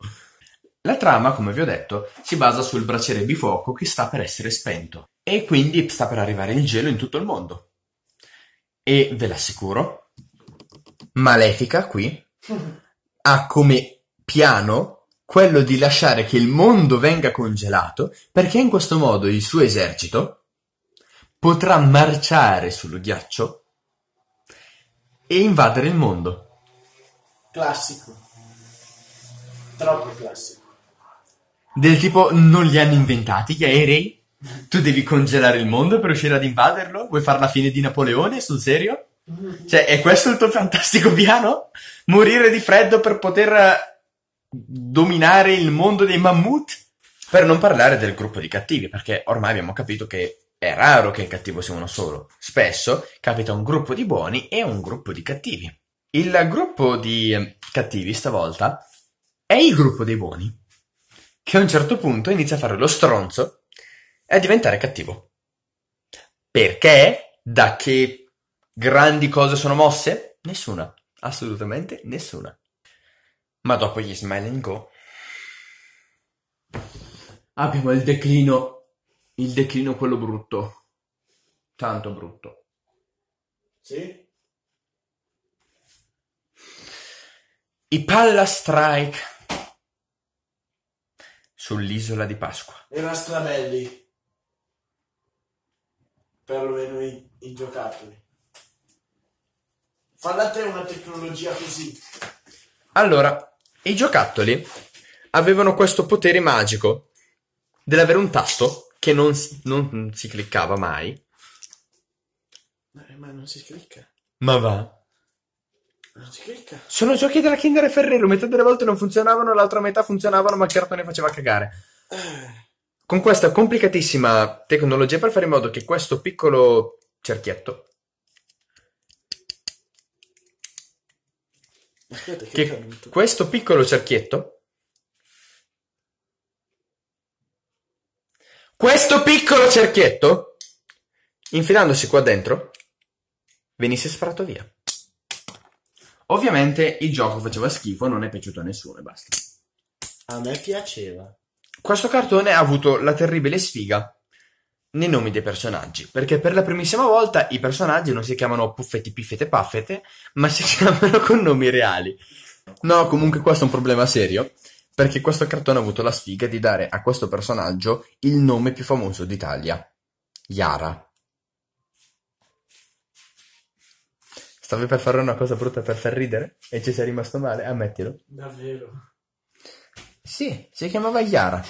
La trama, come vi ho detto, si basa sul braciere bifuoco che sta per essere spento. E quindi sta per arrivare il gelo in tutto il mondo. E ve l'assicuro, Malefica qui ha come piano quello di lasciare che il mondo venga congelato perché in questo modo il suo esercito potrà marciare sullo ghiaccio e invadere il mondo. Classico. Troppo classico. Del tipo non li hanno inventati gli aerei, tu devi congelare il mondo per riuscire ad invaderlo? Vuoi fare la fine di Napoleone? Sul serio? Cioè, è questo il tuo fantastico piano? Morire di freddo per poter eh, dominare il mondo dei mammut? Per non parlare del gruppo di cattivi, perché ormai abbiamo capito che è raro che il cattivo sia uno solo. Spesso capita un gruppo di buoni e un gruppo di cattivi. Il gruppo di ehm, cattivi stavolta è il gruppo dei buoni, che a un certo punto inizia a fare lo stronzo è diventare cattivo. Perché? Da che grandi cose sono mosse? Nessuna, assolutamente nessuna. Ma dopo gli Smile and Go abbiamo il declino, il declino quello brutto, tanto brutto. Sì. I Palla Strike sull'isola di Pasqua. E Rastrabelli perlomeno i, i giocattoli. Falla te una tecnologia così. Allora, i giocattoli avevano questo potere magico dell'avere un tasto che non, non si cliccava mai. ma non si clicca. Ma va. Non si clicca. Sono giochi della Kinder e Ferrero. Metà delle volte non funzionavano, l'altra metà funzionavano, ma Certo ne faceva cagare. Eh con questa complicatissima tecnologia per fare in modo che questo piccolo cerchietto Aspetta, che, che questo piccolo cerchietto questo piccolo cerchietto infilandosi qua dentro venisse sfratto via ovviamente il gioco faceva schifo non è piaciuto a nessuno e basta a me piaceva questo cartone ha avuto la terribile sfiga nei nomi dei personaggi, perché per la primissima volta i personaggi non si chiamano Puffetti, Piffete, Paffete, ma si chiamano con nomi reali. No, comunque questo è un problema serio, perché questo cartone ha avuto la sfiga di dare a questo personaggio il nome più famoso d'Italia, Yara. Stavi per fare una cosa brutta per far ridere e ci sei rimasto male, ammettilo. Davvero. Sì, si chiamava Yara.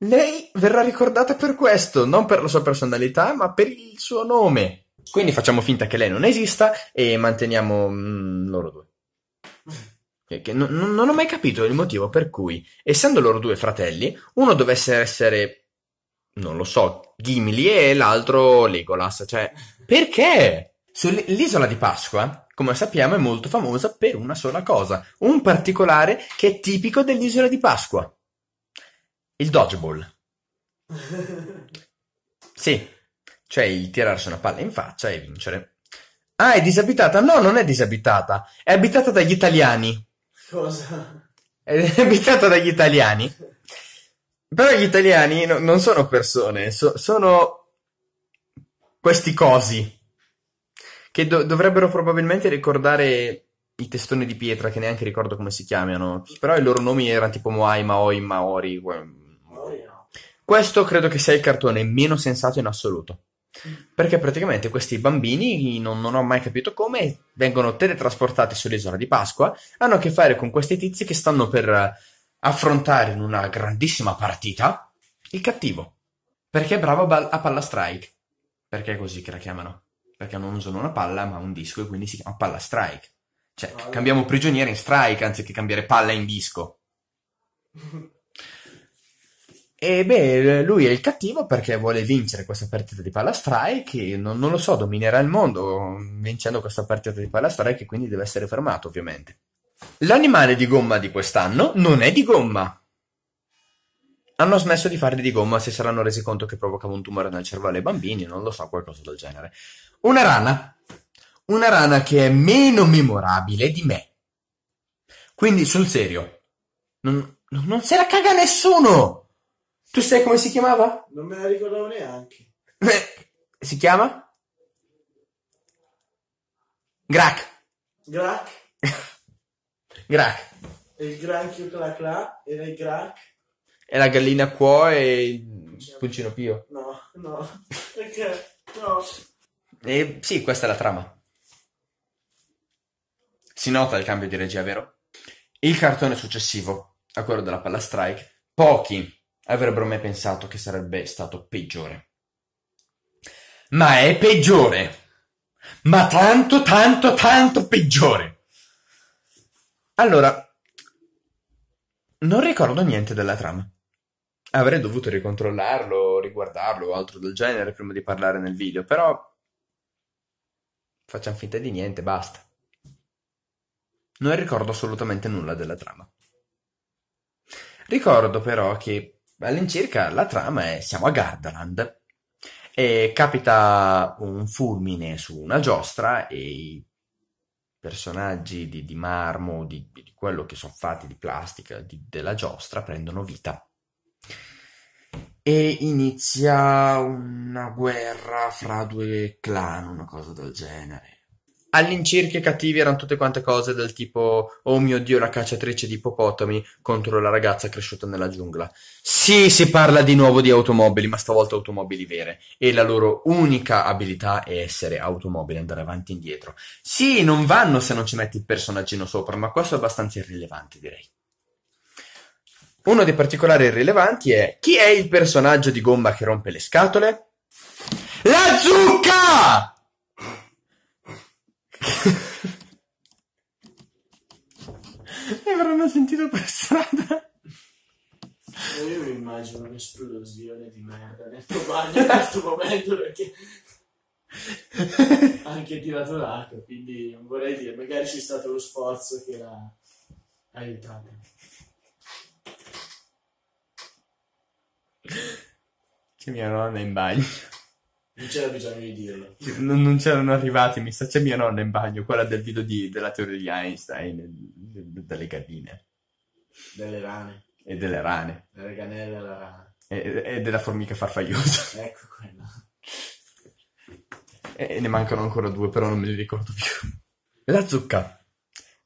Lei verrà ricordata per questo, non per la sua personalità, ma per il suo nome. Quindi facciamo finta che lei non esista e manteniamo mm, loro due. Che non, non ho mai capito il motivo per cui, essendo loro due fratelli, uno dovesse essere, non lo so, Gimli e l'altro Legolas. Cioè, perché? Sull'isola di Pasqua come sappiamo è molto famosa per una sola cosa, un particolare che è tipico dell'isola di Pasqua, il dodgeball. sì, cioè il tirarsi una palla in faccia e vincere. Ah, è disabitata? No, non è disabitata, è abitata dagli italiani. Cosa? È abitata dagli italiani. Però gli italiani no, non sono persone, so, sono questi cosi che do- dovrebbero probabilmente ricordare i testoni di pietra, che neanche ricordo come si chiamano. Però i loro nomi erano tipo Moai, Maoi, Maori. Questo credo che sia il cartone meno sensato in assoluto. Perché praticamente questi bambini, non, non ho mai capito come, vengono teletrasportati sull'isola di Pasqua, hanno a che fare con questi tizi che stanno per affrontare in una grandissima partita il cattivo. Perché è bravo a, ball- a palla strike. Perché è così che la chiamano perché non usano una palla ma un disco e quindi si chiama palla strike. Cioè, ah, cambiamo prigioniere in strike anziché cambiare palla in disco. E beh, lui è il cattivo perché vuole vincere questa partita di palla strike. Non, non lo so, dominerà il mondo vincendo questa partita di palla strike e quindi deve essere fermato, ovviamente. L'animale di gomma di quest'anno non è di gomma, hanno smesso di farli di gomma se saranno resi conto che provocava un tumore nel cervello ai bambini, non lo so, qualcosa del genere. Una rana. Una rana che è meno memorabile di me. Quindi, sul serio, non, non se la caga nessuno! Tu sai come si chiamava? Non me la ricordavo neanche. si chiama? Grac. Grac? Grac. Il granchio clacla era il grac è la gallina cuo e il pulcino pio. No, no, perché? No. E sì, questa è la trama. Si nota il cambio di regia, vero? Il cartone successivo a quello della palla strike, pochi avrebbero mai pensato che sarebbe stato peggiore. Ma è peggiore! Ma tanto, tanto, tanto peggiore! Allora, non ricordo niente della trama avrei dovuto ricontrollarlo, riguardarlo o altro del genere prima di parlare nel video, però facciamo finta di niente, basta. Non ricordo assolutamente nulla della trama. Ricordo però che all'incirca la trama è siamo a Gardaland e capita un fulmine su una giostra e i personaggi di, di marmo, di, di quello che sono fatti di plastica, di, della giostra, prendono vita e inizia una guerra fra due clan, una cosa del genere. All'incirca i cattivi erano tutte quante cose del tipo Oh mio Dio, la cacciatrice di ippopotami contro la ragazza cresciuta nella giungla. Sì, si parla di nuovo di automobili, ma stavolta automobili vere. E la loro unica abilità è essere automobili, andare avanti e indietro. Sì, non vanno se non ci metti il personaggino sopra, ma questo è abbastanza irrilevante, direi. Uno dei particolari rilevanti è chi è il personaggio di gomma che rompe le scatole? La zucca! Mi avranno sentito per strada. Eh, io mi immagino un'esplosione di merda nel tuo bagno in questo momento perché anche tirato l'acqua, quindi non vorrei dire, magari c'è stato lo sforzo che l'ha aiutato. C'è mia nonna in bagno. Non c'era bisogno di dirlo. Non, non c'erano arrivati, mi sa c'è mia nonna in bagno, quella del video di, della teoria di Einstein, delle galline. Delle rane. E delle rane. Delle ganelle e la rana. E, e della formica farfagliosa. Ecco quella. E, e ne mancano ancora due, però non me li ricordo più. La zucca.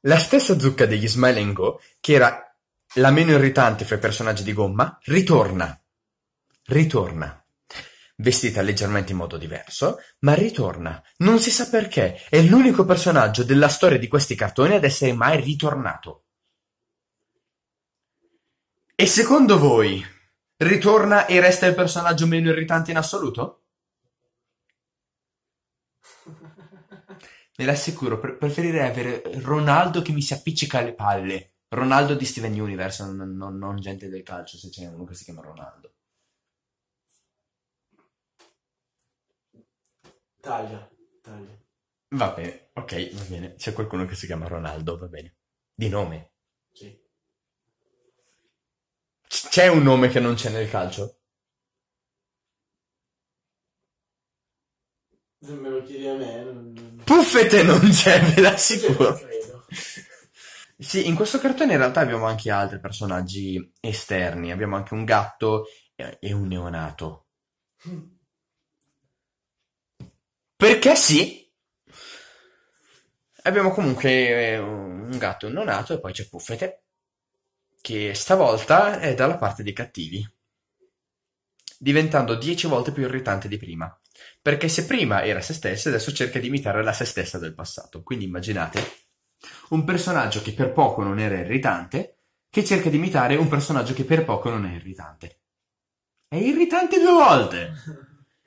La stessa zucca degli Smile and Go, che era la meno irritante fra i personaggi di gomma, ritorna. Ritorna. Vestita leggermente in modo diverso, ma ritorna. Non si sa perché, è l'unico personaggio della storia di questi cartoni ad essere mai ritornato. E secondo voi, ritorna e resta il personaggio meno irritante in assoluto? Ve l'assicuro, pre- preferirei avere Ronaldo che mi si appiccica alle palle Ronaldo di Steven Universe, non, non, non gente del calcio, se c'è uno che si chiama Ronaldo. Taglia, taglia. Va bene, ok, va bene. C'è qualcuno che si chiama Ronaldo, va bene. Di nome? Sì. C- c'è un nome che non c'è nel calcio? Se me lo chiedi a me... Non... Puffete non c'è, ve l'assicuro. Sì, in questo cartone in realtà abbiamo anche altri personaggi esterni, abbiamo anche un gatto e un neonato. Perché sì, abbiamo comunque eh, un gatto e un neonato e poi c'è Puffete, che stavolta è dalla parte dei cattivi, diventando dieci volte più irritante di prima. Perché se prima era se stessa, adesso cerca di imitare la se stessa del passato. Quindi immaginate un personaggio che per poco non era irritante, che cerca di imitare un personaggio che per poco non è irritante. È irritante due volte!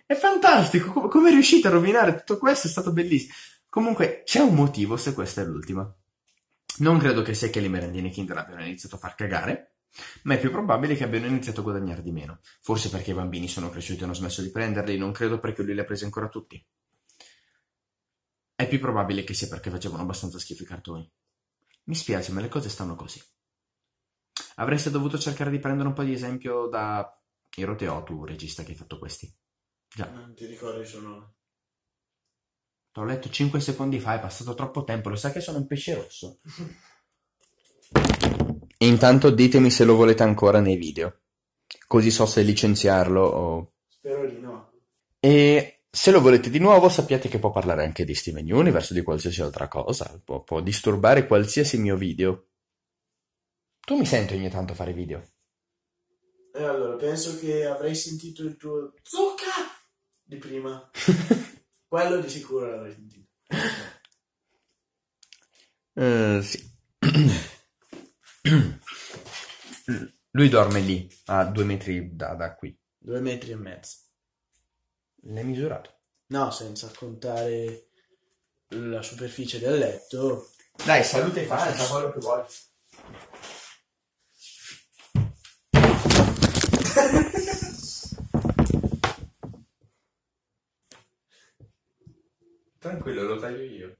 È fantastico! Com- come riuscite a rovinare tutto questo? È stato bellissimo. Comunque, c'è un motivo se questa è l'ultima. Non credo che sia che le merendine Kinder abbiano iniziato a far cagare, ma è più probabile che abbiano iniziato a guadagnare di meno. Forse perché i bambini sono cresciuti e hanno smesso di prenderli, non credo perché lui le ha prese ancora tutti. È più probabile che sia perché facevano abbastanza schifo i cartoni. Mi spiace, ma le cose stanno così. Avreste dovuto cercare di prendere un po' di esempio da Iroteo, tu, regista che hai fatto questi. Già. Non ti ricordi il suo nome. L'ho letto 5 secondi fa, è passato troppo tempo, lo sa che sono un pesce rosso. Intanto ditemi se lo volete ancora nei video, così so se licenziarlo o... Spero di no. E se lo volete di nuovo, sappiate che può parlare anche di Steven Universe, o di qualsiasi altra cosa, può, può disturbare qualsiasi mio video. Tu mi senti ogni tanto fare video? Eh, allora, penso che avrei sentito il tuo zucca di prima. Quello di sicuro l'avrei sentito. Uh, sì. Lui dorme lì, a due metri da, da qui. Due metri e mezzo l'hai misurato? No, senza contare la superficie del letto. Dai, salute e faccia quello che vuoi. Tranquillo, lo taglio io.